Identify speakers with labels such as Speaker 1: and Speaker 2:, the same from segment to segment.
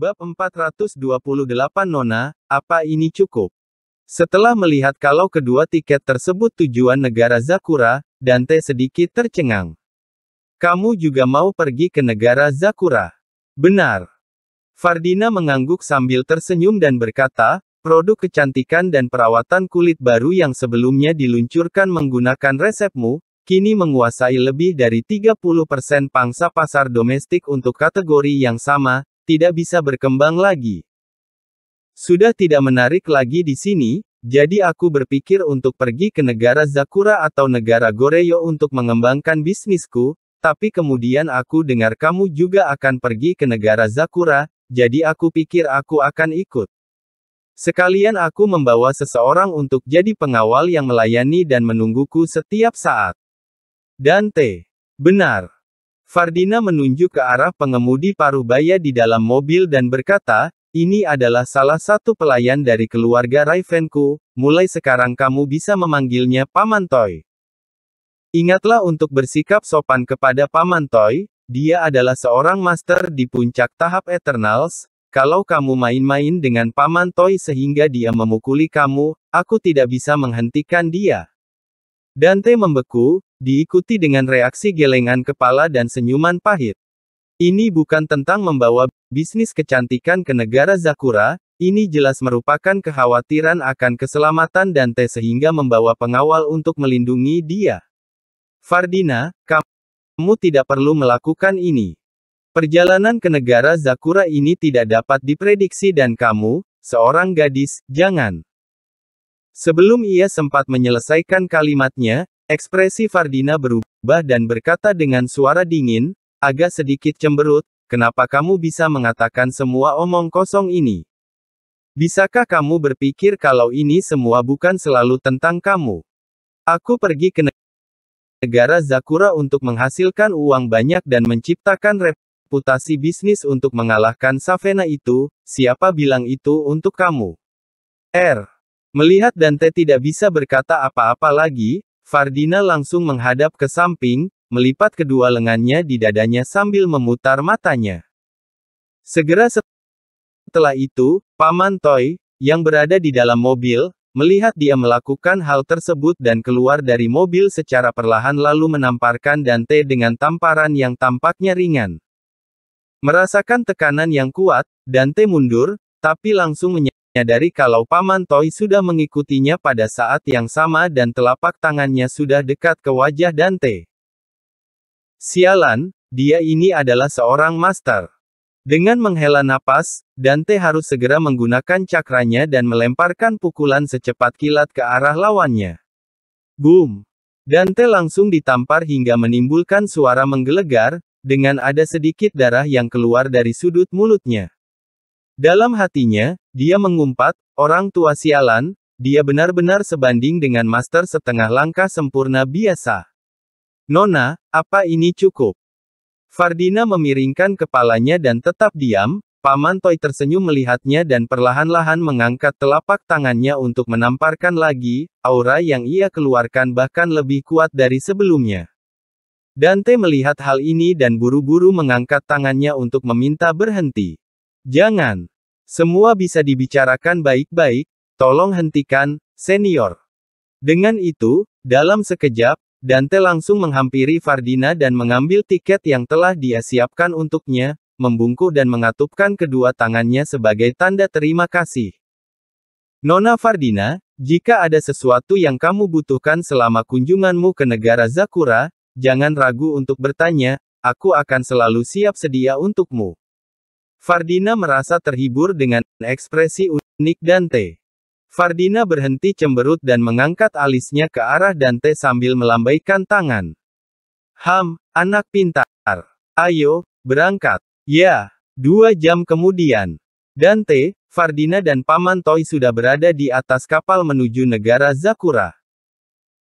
Speaker 1: Bab 428 Nona, apa ini cukup? Setelah melihat kalau kedua tiket tersebut tujuan negara Zakura, Dante sedikit tercengang. Kamu juga mau pergi ke negara Zakura? Benar. Fardina mengangguk sambil tersenyum dan berkata, produk kecantikan dan perawatan kulit baru yang sebelumnya diluncurkan menggunakan resepmu, kini menguasai lebih dari 30% pangsa pasar domestik untuk kategori yang sama, tidak bisa berkembang lagi. Sudah tidak menarik lagi di sini, jadi aku berpikir untuk pergi ke negara Zakura atau negara Goreyo untuk mengembangkan bisnisku, tapi kemudian aku dengar kamu juga akan pergi ke negara Zakura, jadi aku pikir aku akan ikut. Sekalian aku membawa seseorang untuk jadi pengawal yang melayani dan menungguku setiap saat. Dante. Benar. Fardina menunjuk ke arah pengemudi Parubaya di dalam mobil dan berkata, ini adalah salah satu pelayan dari keluarga Raivenku, mulai sekarang kamu bisa memanggilnya Paman Toy. Ingatlah untuk bersikap sopan kepada Paman Toy, dia adalah seorang master di puncak tahap Eternals, kalau kamu main-main dengan Paman Toy sehingga dia memukuli kamu, aku tidak bisa menghentikan dia. Dante membeku, Diikuti dengan reaksi gelengan kepala dan senyuman pahit. Ini bukan tentang membawa bisnis kecantikan ke negara Zakura, ini jelas merupakan kekhawatiran akan keselamatan Dante sehingga membawa pengawal untuk melindungi dia. Fardina, kamu tidak perlu melakukan ini. Perjalanan ke negara Zakura ini tidak dapat diprediksi dan kamu, seorang gadis, jangan. Sebelum ia sempat menyelesaikan kalimatnya, Ekspresi Fardina berubah dan berkata dengan suara dingin, agak sedikit cemberut, kenapa kamu bisa mengatakan semua omong kosong ini? Bisakah kamu berpikir kalau ini semua bukan selalu tentang kamu? Aku pergi ke negara Zakura untuk menghasilkan uang banyak dan menciptakan reputasi bisnis untuk mengalahkan Savena itu, siapa bilang itu untuk kamu? R. Melihat Dante tidak bisa berkata apa-apa lagi, Fardina langsung menghadap ke samping, melipat kedua lengannya di dadanya sambil memutar matanya. Segera setelah itu, Paman Toy, yang berada di dalam mobil, melihat dia melakukan hal tersebut dan keluar dari mobil secara perlahan lalu menamparkan Dante dengan tamparan yang tampaknya ringan. Merasakan tekanan yang kuat, Dante mundur, tapi langsung menyerah menyadari kalau Paman Toi sudah mengikutinya pada saat yang sama dan telapak tangannya sudah dekat ke wajah Dante. Sialan, dia ini adalah seorang master. Dengan menghela napas, Dante harus segera menggunakan cakranya dan melemparkan pukulan secepat kilat ke arah lawannya. Boom! Dante langsung ditampar hingga menimbulkan suara menggelegar, dengan ada sedikit darah yang keluar dari sudut mulutnya. Dalam hatinya, dia mengumpat, orang tua sialan, dia benar-benar sebanding dengan master setengah langkah sempurna biasa. Nona, apa ini cukup? Fardina memiringkan kepalanya dan tetap diam, Paman Toy tersenyum melihatnya dan perlahan-lahan mengangkat telapak tangannya untuk menamparkan lagi, aura yang ia keluarkan bahkan lebih kuat dari sebelumnya. Dante melihat hal ini dan buru-buru mengangkat tangannya untuk meminta berhenti. Jangan, semua bisa dibicarakan baik-baik, tolong hentikan, senior. Dengan itu, dalam sekejap, Dante langsung menghampiri Fardina dan mengambil tiket yang telah dia siapkan untuknya, membungkuk dan mengatupkan kedua tangannya sebagai tanda terima kasih. Nona Fardina, jika ada sesuatu yang kamu butuhkan selama kunjunganmu ke negara Zakura, jangan ragu untuk bertanya, aku akan selalu siap sedia untukmu. Fardina merasa terhibur dengan ekspresi unik Dante. Fardina berhenti cemberut dan mengangkat alisnya ke arah Dante sambil melambaikan tangan. Ham, anak pintar. Ayo, berangkat. Ya, dua jam kemudian. Dante, Fardina dan Paman Toy sudah berada di atas kapal menuju negara Zakura.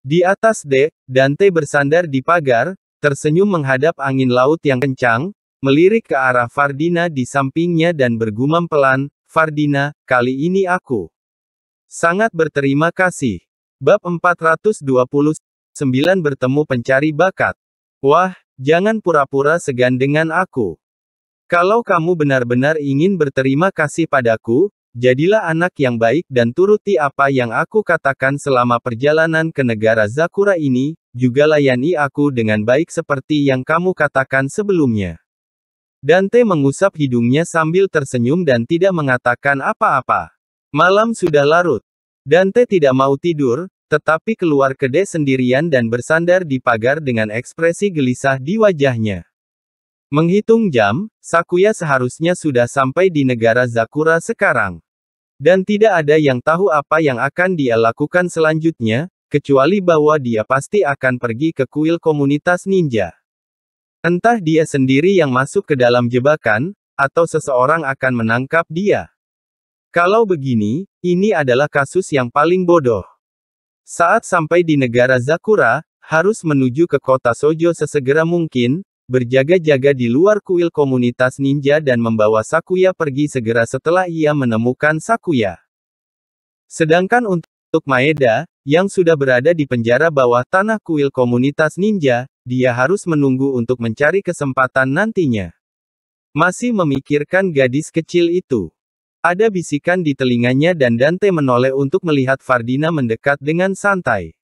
Speaker 1: Di atas dek, Dante bersandar di pagar, tersenyum menghadap angin laut yang kencang, Melirik ke arah Fardina di sampingnya dan bergumam pelan, Fardina, kali ini aku sangat berterima kasih. Bab 429 bertemu pencari bakat. Wah, jangan pura-pura segan dengan aku. Kalau kamu benar-benar ingin berterima kasih padaku, jadilah anak yang baik dan turuti apa yang aku katakan selama perjalanan ke negara Zakura ini, juga layani aku dengan baik seperti yang kamu katakan sebelumnya. Dante mengusap hidungnya sambil tersenyum dan tidak mengatakan apa-apa. Malam sudah larut. Dante tidak mau tidur, tetapi keluar ke kedai sendirian dan bersandar di pagar dengan ekspresi gelisah di wajahnya. Menghitung jam, Sakuya seharusnya sudah sampai di negara Zakura sekarang. Dan tidak ada yang tahu apa yang akan dia lakukan selanjutnya, kecuali bahwa dia pasti akan pergi ke kuil komunitas ninja. Entah dia sendiri yang masuk ke dalam jebakan, atau seseorang akan menangkap dia. Kalau begini, ini adalah kasus yang paling bodoh. Saat sampai di negara Zakura, harus menuju ke kota Sojo sesegera mungkin, berjaga-jaga di luar kuil komunitas ninja dan membawa Sakuya pergi segera setelah ia menemukan Sakuya. Sedangkan untuk Maeda, yang sudah berada di penjara bawah tanah kuil komunitas ninja, dia harus menunggu untuk mencari kesempatan nantinya. Masih memikirkan gadis kecil itu. Ada bisikan di telinganya dan Dante menoleh untuk melihat Fardina mendekat dengan santai.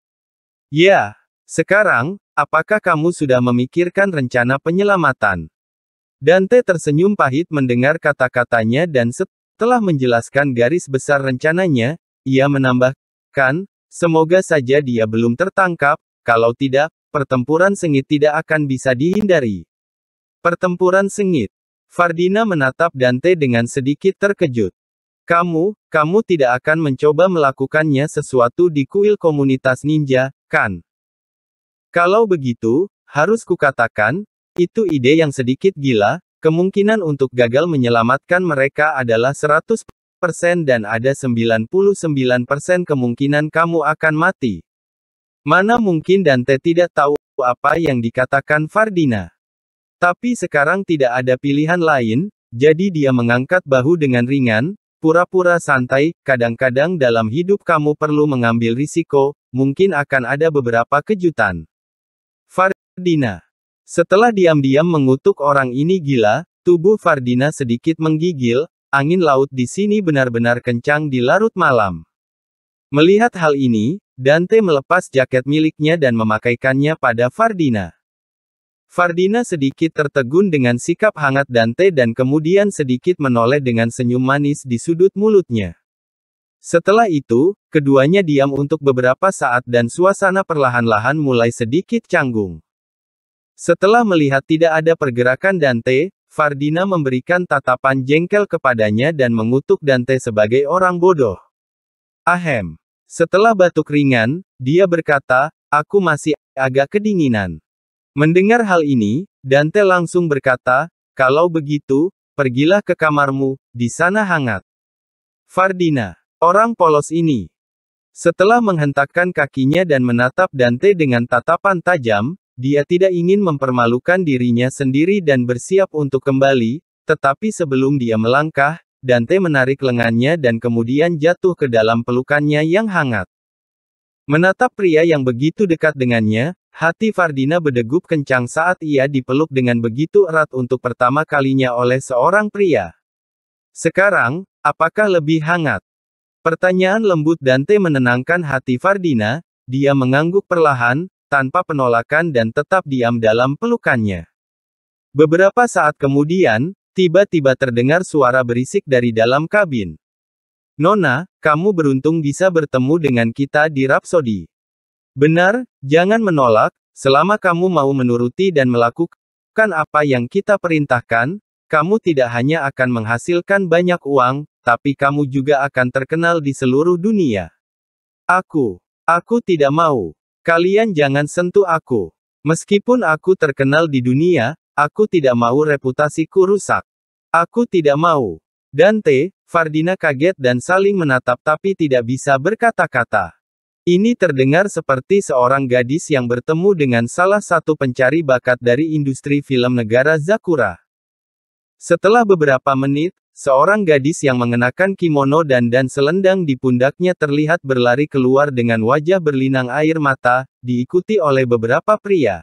Speaker 1: Ya, sekarang, apakah kamu sudah memikirkan rencana penyelamatan? Dante tersenyum pahit mendengar kata-katanya dan setelah menjelaskan garis besar rencananya, ia menambahkan, semoga saja dia belum tertangkap, kalau tidak, pertempuran sengit tidak akan bisa dihindari. Pertempuran sengit. Fardina menatap Dante dengan sedikit terkejut. Kamu, kamu tidak akan mencoba melakukannya sesuatu di kuil komunitas ninja, kan? Kalau begitu, harus kukatakan, itu ide yang sedikit gila, kemungkinan untuk gagal menyelamatkan mereka adalah 100% dan ada 99% kemungkinan kamu akan mati. Mana mungkin Dante tidak tahu apa yang dikatakan Fardina. Tapi sekarang tidak ada pilihan lain, jadi dia mengangkat bahu dengan ringan, pura-pura santai, kadang-kadang dalam hidup kamu perlu mengambil risiko, mungkin akan ada beberapa kejutan. Fardina. Setelah diam-diam mengutuk orang ini gila, tubuh Fardina sedikit menggigil, angin laut di sini benar-benar kencang di larut malam. Melihat hal ini, Dante melepas jaket miliknya dan memakaikannya pada Fardina. Fardina sedikit tertegun dengan sikap hangat Dante dan kemudian sedikit menoleh dengan senyum manis di sudut mulutnya. Setelah itu, keduanya diam untuk beberapa saat dan suasana perlahan-lahan mulai sedikit canggung. Setelah melihat tidak ada pergerakan Dante, Fardina memberikan tatapan jengkel kepadanya dan mengutuk Dante sebagai orang bodoh. Ahem. Setelah batuk ringan, dia berkata, aku masih agak kedinginan. Mendengar hal ini, Dante langsung berkata, kalau begitu, pergilah ke kamarmu, di sana hangat. Fardina, orang polos ini. Setelah menghentakkan kakinya dan menatap Dante dengan tatapan tajam, dia tidak ingin mempermalukan dirinya sendiri dan bersiap untuk kembali, tetapi sebelum dia melangkah, Dante menarik lengannya dan kemudian jatuh ke dalam pelukannya yang hangat. Menatap pria yang begitu dekat dengannya, hati Fardina berdegup kencang saat ia dipeluk dengan begitu erat untuk pertama kalinya oleh seorang pria. Sekarang, apakah lebih hangat? Pertanyaan lembut Dante menenangkan hati Fardina, dia mengangguk perlahan, tanpa penolakan dan tetap diam dalam pelukannya. Beberapa saat kemudian, Tiba-tiba terdengar suara berisik dari dalam kabin. Nona, kamu beruntung bisa bertemu dengan kita di Rapsodi. Benar, jangan menolak, selama kamu mau menuruti dan melakukan apa yang kita perintahkan, kamu tidak hanya akan menghasilkan banyak uang, tapi kamu juga akan terkenal di seluruh dunia. Aku, aku tidak mau. Kalian jangan sentuh aku. Meskipun aku terkenal di dunia, aku tidak mau reputasiku rusak. Aku tidak mau. Dante, Fardina kaget dan saling menatap tapi tidak bisa berkata-kata. Ini terdengar seperti seorang gadis yang bertemu dengan salah satu pencari bakat dari industri film negara Zakura. Setelah beberapa menit, seorang gadis yang mengenakan kimono dan dan selendang di pundaknya terlihat berlari keluar dengan wajah berlinang air mata, diikuti oleh beberapa pria.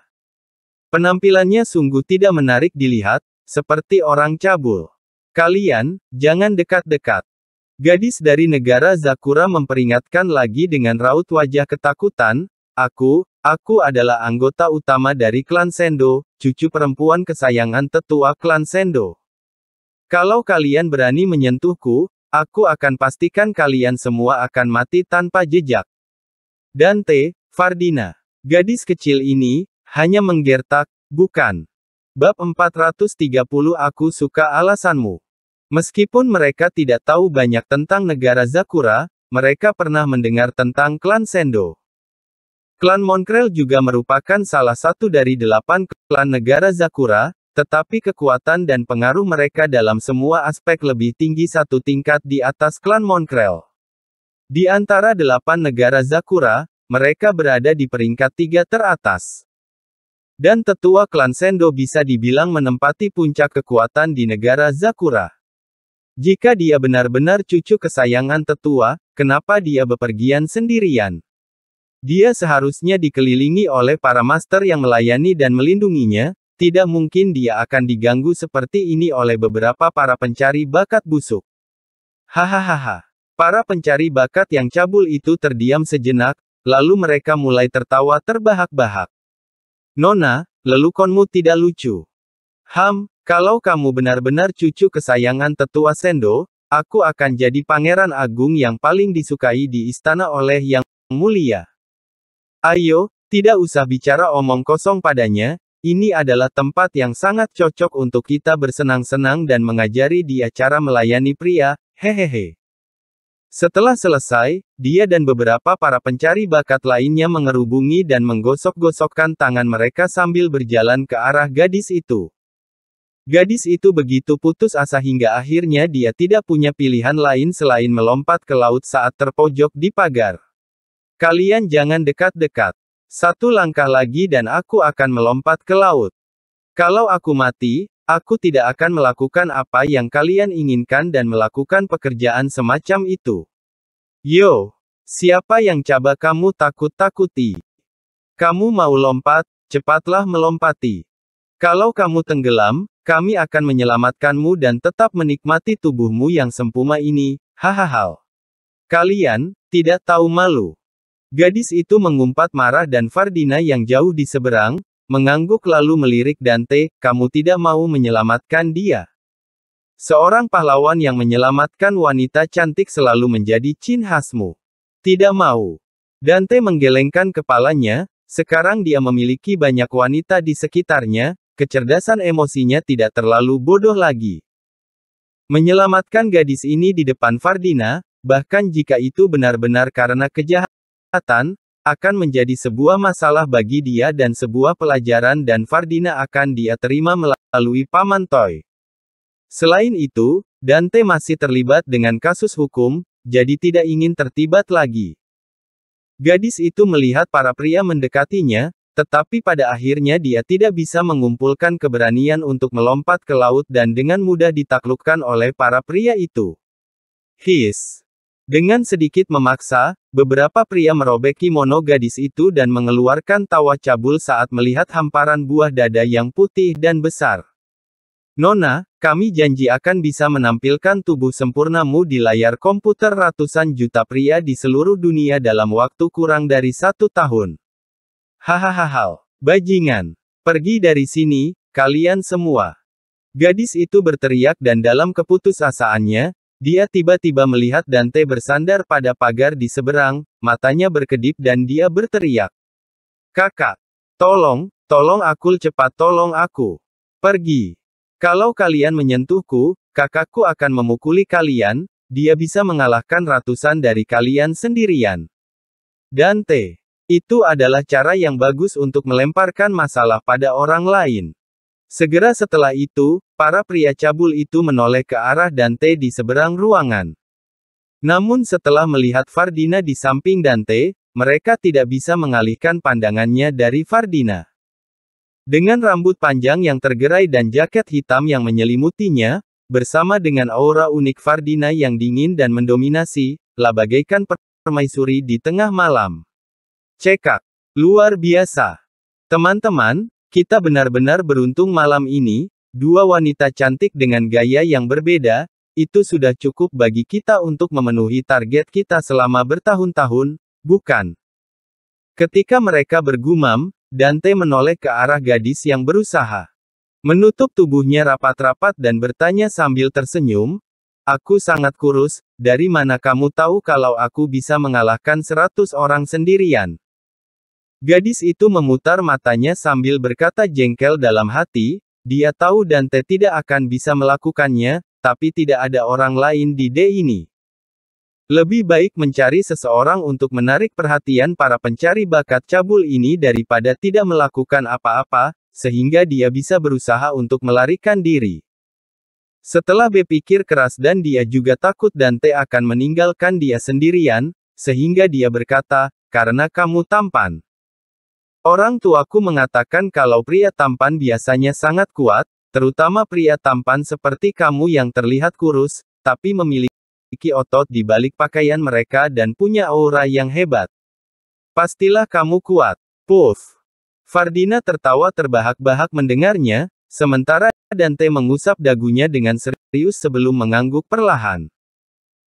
Speaker 1: Penampilannya sungguh tidak menarik dilihat, seperti orang cabul. Kalian, jangan dekat-dekat. Gadis dari negara Zakura memperingatkan lagi dengan raut wajah ketakutan, Aku, aku adalah anggota utama dari klan Sendo, cucu perempuan kesayangan tetua klan Sendo. Kalau kalian berani menyentuhku, aku akan pastikan kalian semua akan mati tanpa jejak. Dante, Fardina. Gadis kecil ini, hanya menggertak, bukan. Bab 430 Aku suka alasanmu. Meskipun mereka tidak tahu banyak tentang negara Zakura, mereka pernah mendengar tentang klan Sendo. Klan Monkrel juga merupakan salah satu dari delapan klan negara Zakura, tetapi kekuatan dan pengaruh mereka dalam semua aspek lebih tinggi satu tingkat di atas klan Monkrel. Di antara delapan negara Zakura, mereka berada di peringkat tiga teratas. Dan tetua klan Sendo bisa dibilang menempati puncak kekuatan di negara Zakura. Jika dia benar-benar cucu kesayangan tetua, kenapa dia bepergian sendirian? Dia seharusnya dikelilingi oleh para master yang melayani dan melindunginya, tidak mungkin dia akan diganggu seperti ini oleh beberapa para pencari bakat busuk. Hahaha. Para pencari bakat yang cabul itu terdiam sejenak, lalu mereka mulai tertawa terbahak-bahak. Nona, lelukonmu tidak lucu. Ham, kalau kamu benar-benar cucu kesayangan tetua Sendo, aku akan jadi pangeran agung yang paling disukai di istana oleh yang mulia. Ayo, tidak usah bicara omong kosong padanya, ini adalah tempat yang sangat cocok untuk kita bersenang-senang dan mengajari dia cara melayani pria, hehehe. Setelah selesai, dia dan beberapa para pencari bakat lainnya mengerubungi dan menggosok-gosokkan tangan mereka sambil berjalan ke arah gadis itu. Gadis itu begitu putus asa hingga akhirnya dia tidak punya pilihan lain selain melompat ke laut saat terpojok di pagar. Kalian jangan dekat-dekat. Satu langkah lagi dan aku akan melompat ke laut. Kalau aku mati, Aku tidak akan melakukan apa yang kalian inginkan dan melakukan pekerjaan semacam itu. Yo, siapa yang coba kamu takut-takuti? Kamu mau lompat, cepatlah melompati. Kalau kamu tenggelam, kami akan menyelamatkanmu dan tetap menikmati tubuhmu yang sempurna ini, hahaha. Kalian, tidak tahu malu. Gadis itu mengumpat marah dan Fardina yang jauh di seberang, Mengangguk lalu melirik Dante, kamu tidak mau menyelamatkan dia. Seorang pahlawan yang menyelamatkan wanita cantik selalu menjadi cin khasmu. Tidak mau. Dante menggelengkan kepalanya, sekarang dia memiliki banyak wanita di sekitarnya, kecerdasan emosinya tidak terlalu bodoh lagi. Menyelamatkan gadis ini di depan Fardina, bahkan jika itu benar-benar karena kejahatan, akan menjadi sebuah masalah bagi dia dan sebuah pelajaran dan Fardina akan dia terima melalui Paman Toy. Selain itu, Dante masih terlibat dengan kasus hukum, jadi tidak ingin tertibat lagi. Gadis itu melihat para pria mendekatinya, tetapi pada akhirnya dia tidak bisa mengumpulkan keberanian untuk melompat ke laut dan dengan mudah ditaklukkan oleh para pria itu. His dengan sedikit memaksa, beberapa pria merobek kimono gadis itu dan mengeluarkan tawa cabul saat melihat hamparan buah dada yang putih dan besar. Nona, kami janji akan bisa menampilkan tubuh sempurnamu di layar komputer ratusan juta pria di seluruh dunia dalam waktu kurang dari satu tahun. Hahaha, bajingan, pergi dari sini, kalian semua. Gadis itu berteriak dan dalam keputusasaannya, dia tiba-tiba melihat Dante bersandar pada pagar di seberang, matanya berkedip dan dia berteriak. Kakak! Tolong, tolong aku cepat tolong aku! Pergi! Kalau kalian menyentuhku, kakakku akan memukuli kalian, dia bisa mengalahkan ratusan dari kalian sendirian. Dante! Itu adalah cara yang bagus untuk melemparkan masalah pada orang lain. Segera setelah itu, para pria cabul itu menoleh ke arah Dante di seberang ruangan. Namun setelah melihat Fardina di samping Dante, mereka tidak bisa mengalihkan pandangannya dari Fardina. Dengan rambut panjang yang tergerai dan jaket hitam yang menyelimutinya, bersama dengan aura unik Fardina yang dingin dan mendominasi, lah bagaikan permaisuri di tengah malam. Cekak. Luar biasa. Teman-teman, kita benar-benar beruntung malam ini, dua wanita cantik dengan gaya yang berbeda, itu sudah cukup bagi kita untuk memenuhi target kita selama bertahun-tahun, bukan? Ketika mereka bergumam, Dante menoleh ke arah gadis yang berusaha. Menutup tubuhnya rapat-rapat dan bertanya sambil tersenyum, Aku sangat kurus, dari mana kamu tahu kalau aku bisa mengalahkan seratus orang sendirian? Gadis itu memutar matanya sambil berkata jengkel dalam hati, dia tahu Dante tidak akan bisa melakukannya, tapi tidak ada orang lain di D ini. Lebih baik mencari seseorang untuk menarik perhatian para pencari bakat cabul ini daripada tidak melakukan apa-apa, sehingga dia bisa berusaha untuk melarikan diri. Setelah berpikir keras dan dia juga takut Dante akan meninggalkan dia sendirian, sehingga dia berkata, karena kamu tampan. Orang tuaku mengatakan kalau pria tampan biasanya sangat kuat, terutama pria tampan seperti kamu yang terlihat kurus, tapi memiliki otot di balik pakaian mereka dan punya aura yang hebat. Pastilah kamu kuat. Puff. Fardina tertawa terbahak-bahak mendengarnya, sementara Dante mengusap dagunya dengan serius sebelum mengangguk perlahan.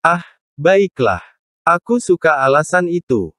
Speaker 1: Ah, baiklah. Aku suka alasan itu.